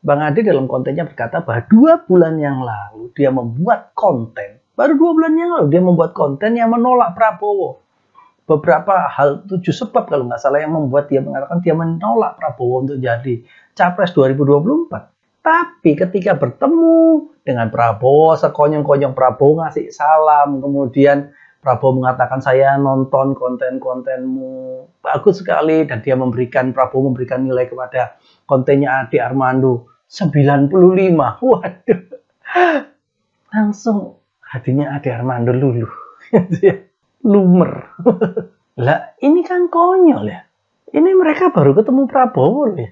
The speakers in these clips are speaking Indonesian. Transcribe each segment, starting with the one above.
Bang Adi dalam kontennya berkata bahwa dua bulan yang lalu dia membuat konten. Baru dua bulan yang lalu dia membuat konten yang menolak Prabowo. Beberapa hal tujuh sebab kalau nggak salah yang membuat dia mengatakan dia menolak Prabowo untuk jadi capres 2024. Tapi ketika bertemu dengan Prabowo, sekonyong-konyong Prabowo ngasih salam, kemudian Prabowo mengatakan saya nonton konten-kontenmu bagus sekali dan dia memberikan Prabowo memberikan nilai kepada kontennya Adi Armando 95. Waduh. Langsung hatinya Adi Armando luluh. Lumer. Lah ini kan konyol ya. Ini mereka baru ketemu Prabowo ya.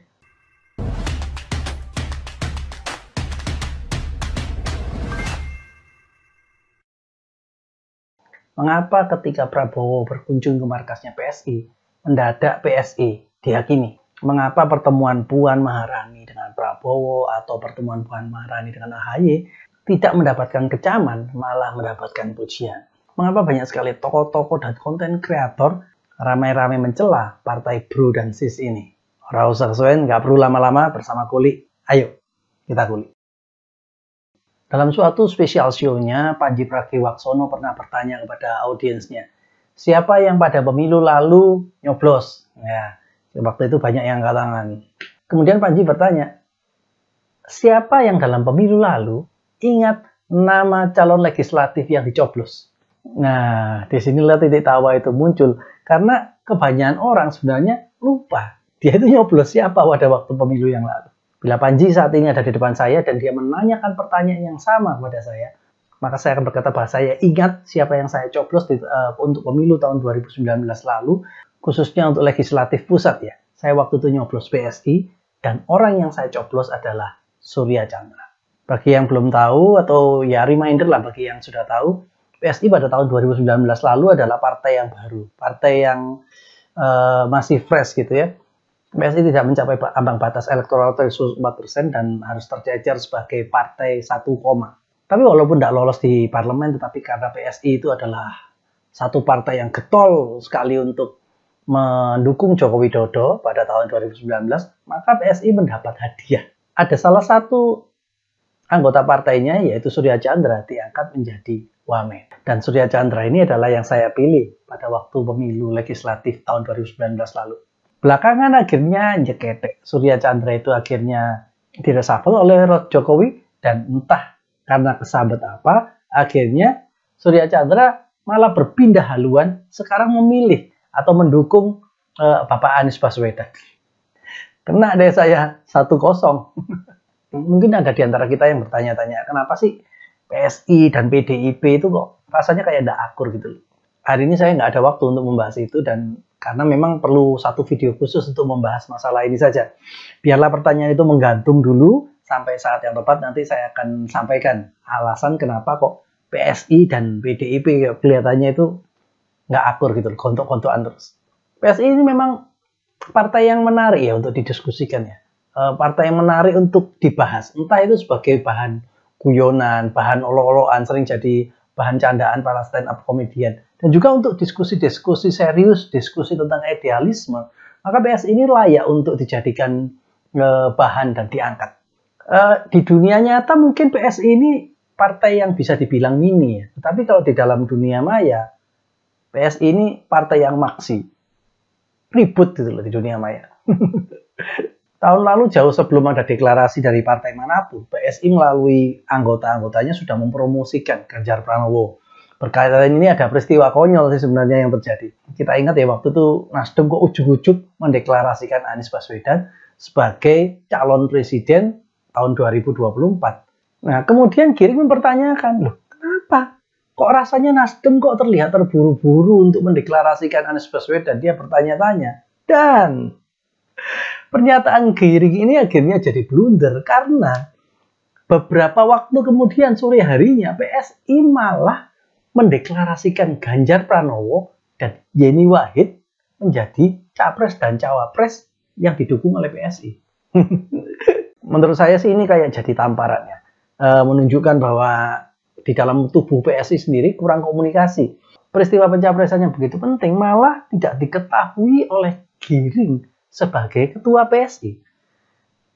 mengapa ketika Prabowo berkunjung ke markasnya PSI, mendadak PSI dihakimi? Mengapa pertemuan Puan Maharani dengan Prabowo atau pertemuan Puan Maharani dengan AHY tidak mendapatkan kecaman, malah mendapatkan pujian? Mengapa banyak sekali tokoh-tokoh dan konten kreator ramai-ramai mencela partai bro dan sis ini? Rausar Swen nggak perlu lama-lama bersama Kuli. Ayo, kita kulik. Dalam suatu spesial show-nya, Panji Pragiwaksono pernah bertanya kepada audiensnya, siapa yang pada pemilu lalu nyoblos? Ya, waktu itu banyak yang angkat Kemudian Panji bertanya, siapa yang dalam pemilu lalu ingat nama calon legislatif yang dicoblos? Nah, di sinilah titik tawa itu muncul. Karena kebanyakan orang sebenarnya lupa. Dia itu nyoblos siapa pada waktu pemilu yang lalu. Bila Panji saat ini ada di depan saya dan dia menanyakan pertanyaan yang sama kepada saya, maka saya akan berkata bahwa saya ingat siapa yang saya coblos di, uh, untuk pemilu tahun 2019 lalu, khususnya untuk legislatif pusat ya. Saya waktu itu nyoblos PSI dan orang yang saya coblos adalah Surya Chandra. Bagi yang belum tahu atau ya reminder lah bagi yang sudah tahu, PSI pada tahun 2019 lalu adalah partai yang baru, partai yang uh, masih fresh gitu ya PSI tidak mencapai ambang batas elektoral threshold 4% dan harus tercecer sebagai partai 1, tapi walaupun tidak lolos di parlemen tetapi karena PSI itu adalah satu partai yang getol sekali untuk mendukung Joko Widodo pada tahun 2019, maka PSI mendapat hadiah. Ada salah satu anggota partainya yaitu Surya Chandra diangkat menjadi Wamen. Dan Surya Chandra ini adalah yang saya pilih pada waktu pemilu legislatif tahun 2019 lalu. Belakangan akhirnya jeketek. Surya Chandra itu akhirnya diresafel oleh Rod Jokowi dan entah karena kesabet apa akhirnya Surya Chandra malah berpindah haluan sekarang memilih atau mendukung uh, Bapak Anies Baswedan. Kena deh saya satu kosong. Mungkin ada di antara kita yang bertanya-tanya kenapa sih PSI dan PDIP itu kok rasanya kayak tidak akur gitu. Hari ini saya nggak ada waktu untuk membahas itu dan karena memang perlu satu video khusus untuk membahas masalah ini saja. Biarlah pertanyaan itu menggantung dulu sampai saat yang tepat nanti saya akan sampaikan alasan kenapa kok PSI dan PDIP kelihatannya itu nggak akur gitu, kontok-kontokan terus. PSI ini memang partai yang menarik ya untuk didiskusikan ya. E, partai yang menarik untuk dibahas, entah itu sebagai bahan guyonan, bahan olo-oloan, sering jadi bahan candaan para stand up komedian dan juga untuk diskusi-diskusi serius, diskusi tentang idealisme, maka PS ini layak untuk dijadikan eh, bahan dan diangkat. Eh, di dunia nyata mungkin PS ini partai yang bisa dibilang mini, ya. tetapi kalau di dalam dunia maya, PS ini partai yang maksi, ribut gitu loh di dunia maya. Tahun lalu jauh sebelum ada deklarasi dari partai manapun, PSI melalui anggota-anggotanya sudah mempromosikan Ganjar Pranowo berkaitan ini ada peristiwa konyol sih sebenarnya yang terjadi. Kita ingat ya waktu itu Nasdem kok ujuk-ujuk mendeklarasikan Anies Baswedan sebagai calon presiden tahun 2024. Nah, kemudian Giring mempertanyakan, loh, kenapa? Kok rasanya Nasdem kok terlihat terburu-buru untuk mendeklarasikan Anies Baswedan? Dia bertanya-tanya. Dan pernyataan Giring ini akhirnya jadi blunder karena beberapa waktu kemudian sore harinya PSI malah mendeklarasikan Ganjar Pranowo dan Yeni Wahid menjadi capres dan cawapres yang didukung oleh PSI. Menurut saya sih ini kayak jadi tamparannya, e, menunjukkan bahwa di dalam tubuh PSI sendiri kurang komunikasi. Peristiwa pencapresan yang begitu penting malah tidak diketahui oleh Giring sebagai ketua PSI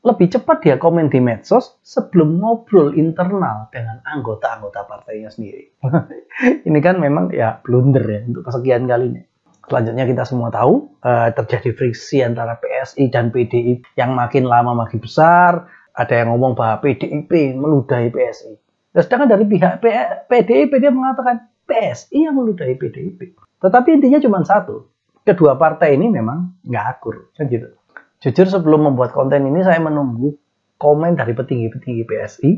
lebih cepat dia komen di medsos sebelum ngobrol internal dengan anggota-anggota partainya sendiri. Ini kan memang ya blunder ya untuk kesekian kalinya. Selanjutnya kita semua tahu eh, terjadi friksi antara PSI dan PDI yang makin lama makin besar. Ada yang ngomong bahwa PDIP meludahi PSI. Dan nah, sedangkan dari pihak PDIP dia mengatakan PSI yang meludahi PDIP. Tetapi intinya cuma satu, kedua partai ini memang nggak akur kan gitu Jujur sebelum membuat konten ini saya menunggu komen dari petinggi-petinggi PSI.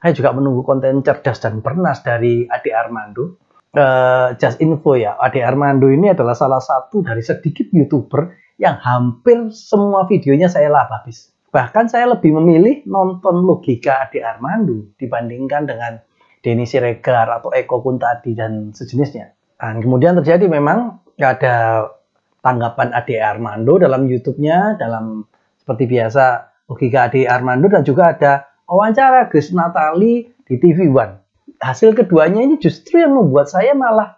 Saya juga menunggu konten cerdas dan bernas dari Ade Armando. Uh, just info ya, Ade Armando ini adalah salah satu dari sedikit YouTuber yang hampir semua videonya saya lah habis. Bahkan saya lebih memilih nonton logika Ade Armando dibandingkan dengan Denny Siregar atau Eko Kuntadi dan sejenisnya. Dan kemudian terjadi memang ada tanggapan Ade Armando dalam YouTube-nya dalam seperti biasa Ogika Ade Armando dan juga ada wawancara Gus Natali di TV One. Hasil keduanya ini justru yang membuat saya malah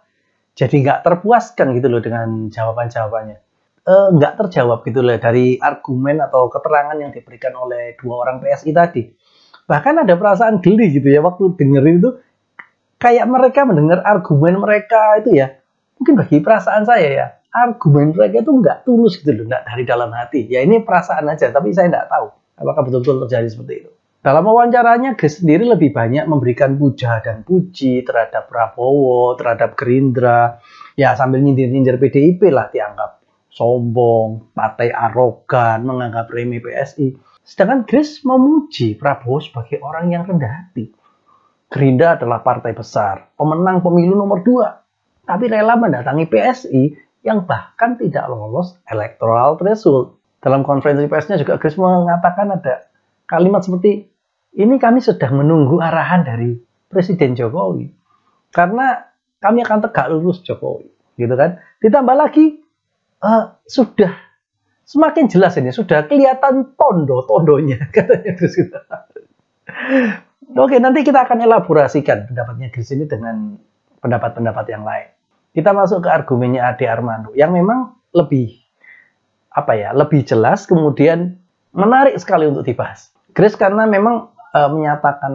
jadi nggak terpuaskan gitu loh dengan jawaban-jawabannya. Eh, nggak terjawab gitu loh dari argumen atau keterangan yang diberikan oleh dua orang PSI tadi. Bahkan ada perasaan geli gitu ya waktu dengerin itu kayak mereka mendengar argumen mereka itu ya. Mungkin bagi perasaan saya ya, argumen mereka itu nggak tulus gitu loh, nggak dari dalam hati. Ya ini perasaan aja, tapi saya nggak tahu apakah betul-betul terjadi seperti itu. Dalam wawancaranya, Gus sendiri lebih banyak memberikan puja dan puji terhadap Prabowo, terhadap Gerindra, ya sambil nyindir-nyindir PDIP lah dianggap sombong, partai arogan, menganggap remi PSI. Sedangkan Grace memuji Prabowo sebagai orang yang rendah hati. Gerindra adalah partai besar, pemenang pemilu nomor dua, tapi rela mendatangi PSI yang bahkan tidak lolos electoral threshold. Dalam konferensi persnya juga Chris mengatakan ada kalimat seperti ini kami sedang menunggu arahan dari Presiden Jokowi karena kami akan tegak lurus Jokowi gitu kan. Ditambah lagi uh, sudah semakin jelas ini sudah kelihatan tondo tondonya katanya kita Oke, nanti kita akan elaborasikan pendapatnya di ini dengan pendapat-pendapat yang lain. Kita masuk ke argumennya Ade Armando yang memang lebih apa ya, lebih jelas kemudian menarik sekali untuk dibahas. Grace karena memang e, menyatakan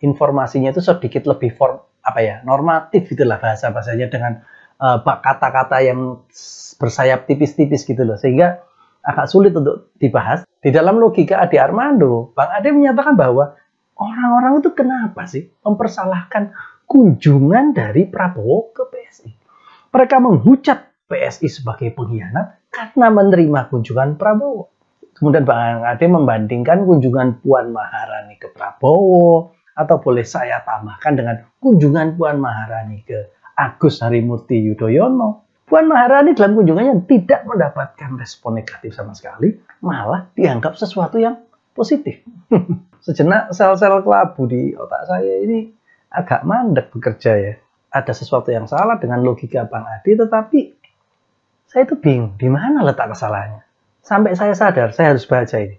informasinya itu sedikit lebih form apa ya, normatif gitulah bahasa bahasanya dengan e, kata-kata e, yang bersayap tipis-tipis gitu loh sehingga agak sulit untuk dibahas. Di dalam logika Ade Armando, Bang Ade menyatakan bahwa orang-orang itu kenapa sih mempersalahkan kunjungan dari Prabowo ke PSI? Mereka menghujat PSI sebagai pengkhianat karena menerima kunjungan Prabowo. Kemudian Bang Ade membandingkan kunjungan Puan Maharani ke Prabowo atau boleh saya tambahkan dengan kunjungan Puan Maharani ke Agus Harimurti Yudhoyono. Puan Maharani dalam kunjungannya tidak mendapatkan respon negatif sama sekali, malah dianggap sesuatu yang positif. Sejenak sel-sel kelabu di otak saya ini agak mandek bekerja ya ada sesuatu yang salah dengan logika Bang Adi, tetapi saya itu bingung di mana letak kesalahannya. Sampai saya sadar, saya harus baca ini.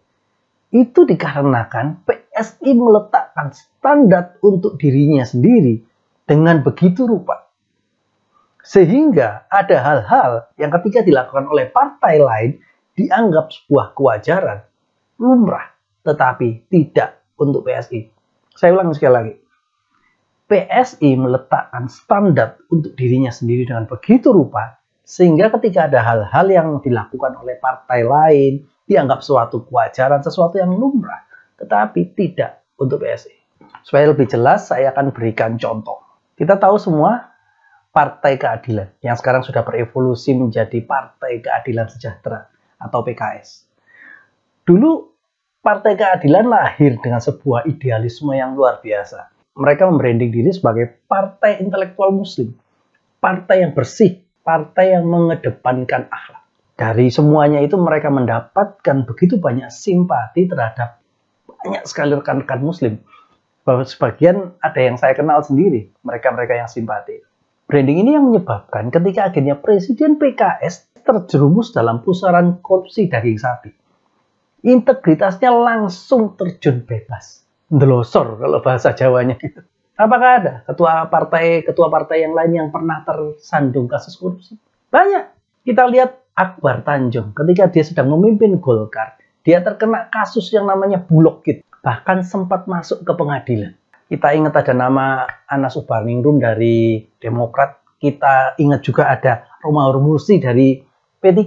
Itu dikarenakan PSI meletakkan standar untuk dirinya sendiri dengan begitu rupa. Sehingga ada hal-hal yang ketika dilakukan oleh partai lain dianggap sebuah kewajaran, lumrah, tetapi tidak untuk PSI. Saya ulangi sekali lagi PSI meletakkan standar untuk dirinya sendiri dengan begitu rupa sehingga ketika ada hal-hal yang dilakukan oleh partai lain dianggap suatu kewajaran, sesuatu yang lumrah, tetapi tidak untuk PSI. Supaya lebih jelas, saya akan berikan contoh. Kita tahu semua Partai Keadilan yang sekarang sudah berevolusi menjadi Partai Keadilan Sejahtera atau PKS. Dulu Partai Keadilan lahir dengan sebuah idealisme yang luar biasa mereka membranding diri sebagai partai intelektual muslim, partai yang bersih, partai yang mengedepankan akhlak. Dari semuanya itu mereka mendapatkan begitu banyak simpati terhadap banyak sekali rekan-rekan muslim. Bahwa sebagian ada yang saya kenal sendiri, mereka-mereka yang simpati. Branding ini yang menyebabkan ketika akhirnya Presiden PKS terjerumus dalam pusaran korupsi daging sapi integritasnya langsung terjun bebas delosor kalau bahasa Jawanya gitu. Apakah ada ketua partai ketua partai yang lain yang pernah tersandung kasus korupsi? Banyak. Kita lihat Akbar Tanjung ketika dia sedang memimpin Golkar, dia terkena kasus yang namanya bulog gitu. Bahkan sempat masuk ke pengadilan. Kita ingat ada nama Anas Ubarningrum dari Demokrat. Kita ingat juga ada Romahur Musi dari P3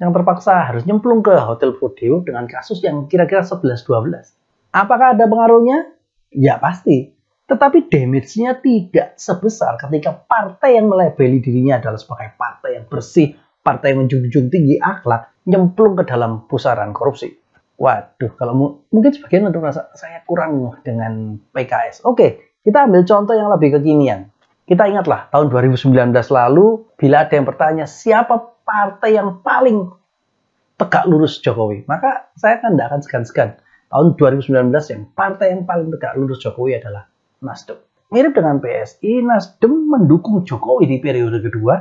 yang terpaksa harus nyemplung ke Hotel Prodeo dengan kasus yang kira-kira 11-12. Apakah ada pengaruhnya? Ya pasti. Tetapi damage-nya tidak sebesar ketika partai yang melebeli dirinya adalah sebagai partai yang bersih, partai yang menjunjung tinggi akhlak, nyemplung ke dalam pusaran korupsi. Waduh, kalau mu mungkin sebagian untuk merasa saya kurang dengan PKS. Oke, kita ambil contoh yang lebih kekinian. Kita ingatlah tahun 2019 lalu bila ada yang bertanya siapa partai yang paling tegak lurus Jokowi, maka saya kan tidak akan segan-segan tahun 2019 yang partai yang paling tegak lurus Jokowi adalah Nasdem. Mirip dengan PSI, Nasdem mendukung Jokowi di periode kedua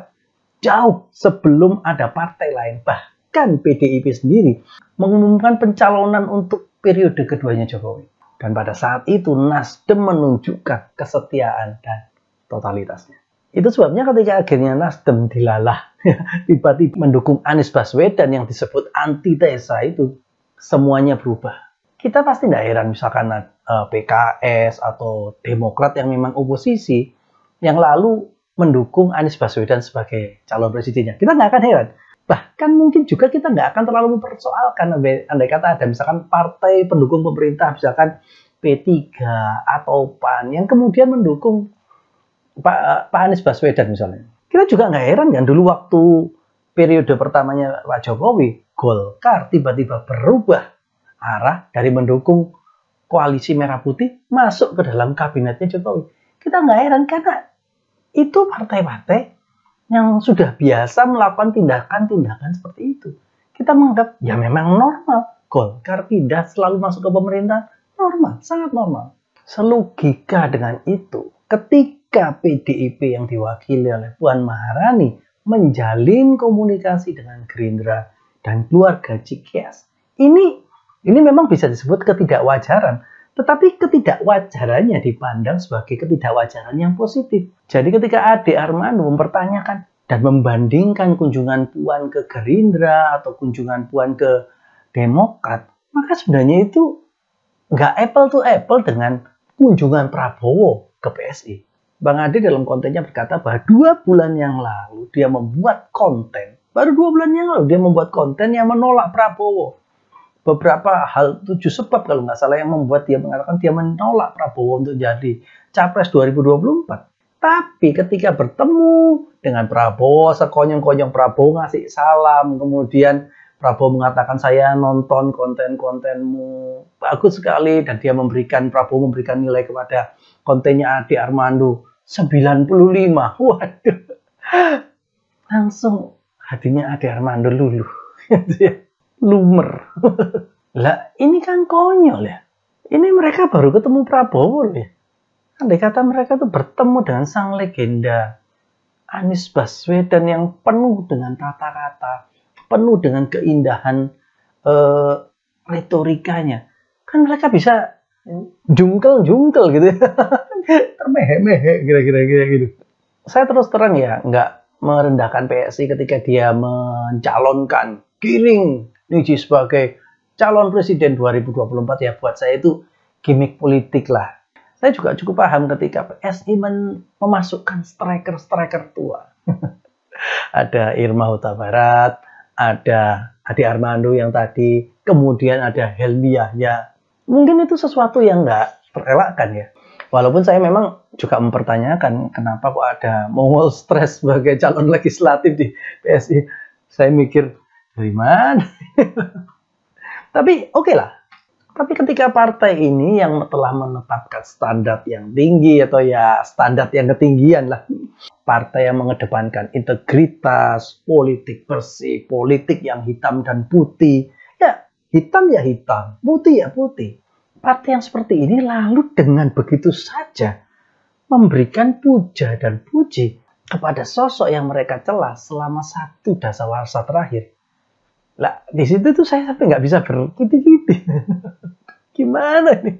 jauh sebelum ada partai lain. Bahkan PDIP sendiri mengumumkan pencalonan untuk periode keduanya Jokowi. Dan pada saat itu Nasdem menunjukkan kesetiaan dan totalitasnya. Itu sebabnya ketika akhirnya Nasdem dilalah, tiba-tiba mendukung Anies Baswedan yang disebut anti anti-TESA itu, semuanya berubah kita pasti tidak heran misalkan uh, eh, PKS atau Demokrat yang memang oposisi yang lalu mendukung Anies Baswedan sebagai calon presidennya. Kita nggak akan heran. Bahkan mungkin juga kita nggak akan terlalu mempersoalkan andai kata ada misalkan partai pendukung pemerintah misalkan P3 atau PAN yang kemudian mendukung Pak, eh, Pak Anies Baswedan misalnya. Kita juga nggak heran kan dulu waktu periode pertamanya Pak Jokowi, Golkar tiba-tiba berubah arah dari mendukung koalisi merah putih masuk ke dalam kabinetnya Jokowi. Kita nggak heran karena itu partai-partai yang sudah biasa melakukan tindakan-tindakan seperti itu. Kita menganggap ya memang normal. Golkar tidak selalu masuk ke pemerintahan normal, sangat normal. Selogika dengan itu, ketika PDIP yang diwakili oleh Puan Maharani menjalin komunikasi dengan Gerindra dan keluarga Cikias, ini ini memang bisa disebut ketidakwajaran, tetapi ketidakwajarannya dipandang sebagai ketidakwajaran yang positif. Jadi ketika Ade Armando mempertanyakan dan membandingkan kunjungan Puan ke Gerindra atau kunjungan Puan ke Demokrat, maka sebenarnya itu nggak apple to apple dengan kunjungan Prabowo ke PSI. Bang Ade dalam kontennya berkata bahwa dua bulan yang lalu dia membuat konten, baru dua bulan yang lalu dia membuat konten yang menolak Prabowo beberapa hal tujuh sebab kalau nggak salah yang membuat dia mengatakan dia menolak Prabowo untuk jadi capres 2024. Tapi ketika bertemu dengan Prabowo, sekonyong-konyong Prabowo ngasih salam, kemudian Prabowo mengatakan saya nonton konten-kontenmu bagus sekali dan dia memberikan Prabowo memberikan nilai kepada kontennya Adi Armando 95. Waduh. Langsung hatinya Adi Armando luluh. Gitu ya lumer. lah ini kan konyol ya. Ini mereka baru ketemu Prabowo loh ya. Andai kata mereka itu bertemu dengan sang legenda Anies Baswedan yang penuh dengan tata rata penuh dengan keindahan eh, retorikanya. Kan mereka bisa jungkel-jungkel gitu ya. Termehe-mehe kira-kira gitu. Saya terus terang ya, nggak merendahkan PSI ketika dia mencalonkan menggiring Niji sebagai calon presiden 2024 ya buat saya itu gimmick politik lah. Saya juga cukup paham ketika PSI memasukkan striker-striker tua. ada Irma Huta Barat, ada Adi Armando yang tadi, kemudian ada Helmi Yahya. Mungkin itu sesuatu yang nggak terelakkan ya. Walaupun saya memang juga mempertanyakan kenapa kok ada Mongol Stress sebagai calon legislatif di PSI. Saya mikir beriman. Tapi oke okay lah. Tapi ketika partai ini yang telah menetapkan standar yang tinggi atau ya standar yang ketinggian lah. Partai yang mengedepankan integritas, politik bersih, politik yang hitam dan putih. Ya hitam ya hitam, putih ya putih. Partai yang seperti ini lalu dengan begitu saja memberikan puja dan puji kepada sosok yang mereka celah selama satu dasawarsa terakhir. Lah di situ tuh saya sampai nggak bisa berkiti-kiti. Gimana nih?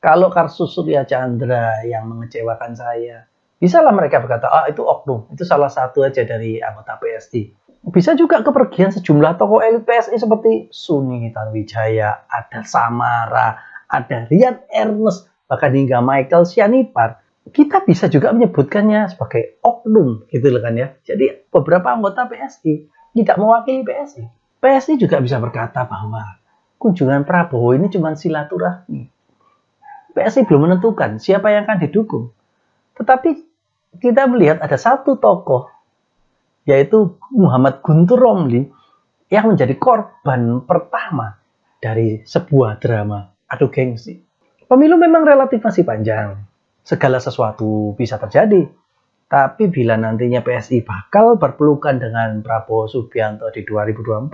Kalau Karsus Surya Chandra yang mengecewakan saya, bisa lah mereka berkata, ah itu oknum, itu salah satu aja dari anggota PSD. Bisa juga kepergian sejumlah tokoh elit PSI seperti Suni Tanwijaya, ada Samara, ada Rian Ernest, bahkan hingga Michael Sianipar kita bisa juga menyebutkannya sebagai oknum gitu kan ya. Jadi beberapa anggota PSI tidak mewakili PSI. PSI juga bisa berkata bahwa kunjungan Prabowo ini cuma silaturahmi. PSI belum menentukan siapa yang akan didukung. Tetapi kita melihat ada satu tokoh, yaitu Muhammad Guntur Romli, yang menjadi korban pertama dari sebuah drama adu gengsi. Pemilu memang relatif masih panjang. Segala sesuatu bisa terjadi. Tapi bila nantinya PSI bakal berpelukan dengan Prabowo Subianto di 2024,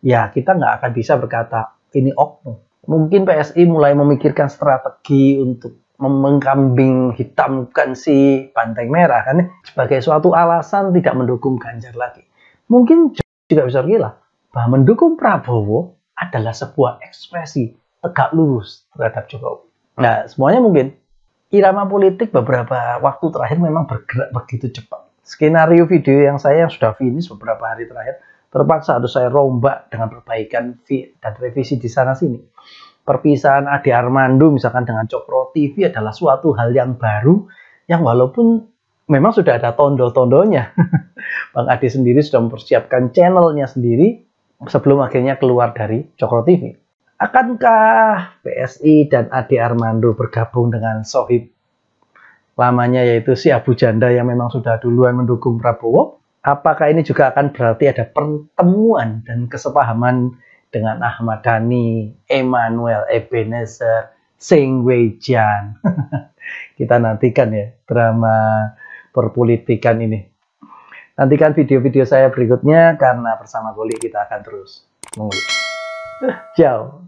ya kita nggak akan bisa berkata ini oknum. Mungkin PSI mulai memikirkan strategi untuk mengkambing hitamkan si banteng merah kan ya, sebagai suatu alasan tidak mendukung Ganjar lagi. Mungkin juga bisa gila bahwa mendukung Prabowo adalah sebuah ekspresi tegak lurus terhadap Jokowi. Nah, semuanya mungkin irama politik beberapa waktu terakhir memang bergerak begitu cepat. Skenario video yang saya yang sudah finish beberapa hari terakhir terpaksa harus saya rombak dengan perbaikan dan revisi di sana sini. Perpisahan Ade Armando misalkan dengan Cokro TV adalah suatu hal yang baru yang walaupun memang sudah ada tondo-tondonya. Bang Ade sendiri sudah mempersiapkan channelnya sendiri sebelum akhirnya keluar dari Cokro TV. Akankah PSI dan Ade Armando bergabung dengan Sohib lamanya yaitu si Abu Janda yang memang sudah duluan mendukung Prabowo? Apakah ini juga akan berarti ada pertemuan dan kesepahaman dengan Ahmad Dhani, Emmanuel Ebenezer, Sing Weijian? Kita nantikan ya drama perpolitikan ini. Nantikan video-video saya berikutnya karena bersama Goli kita akan terus mengulik. Ciao.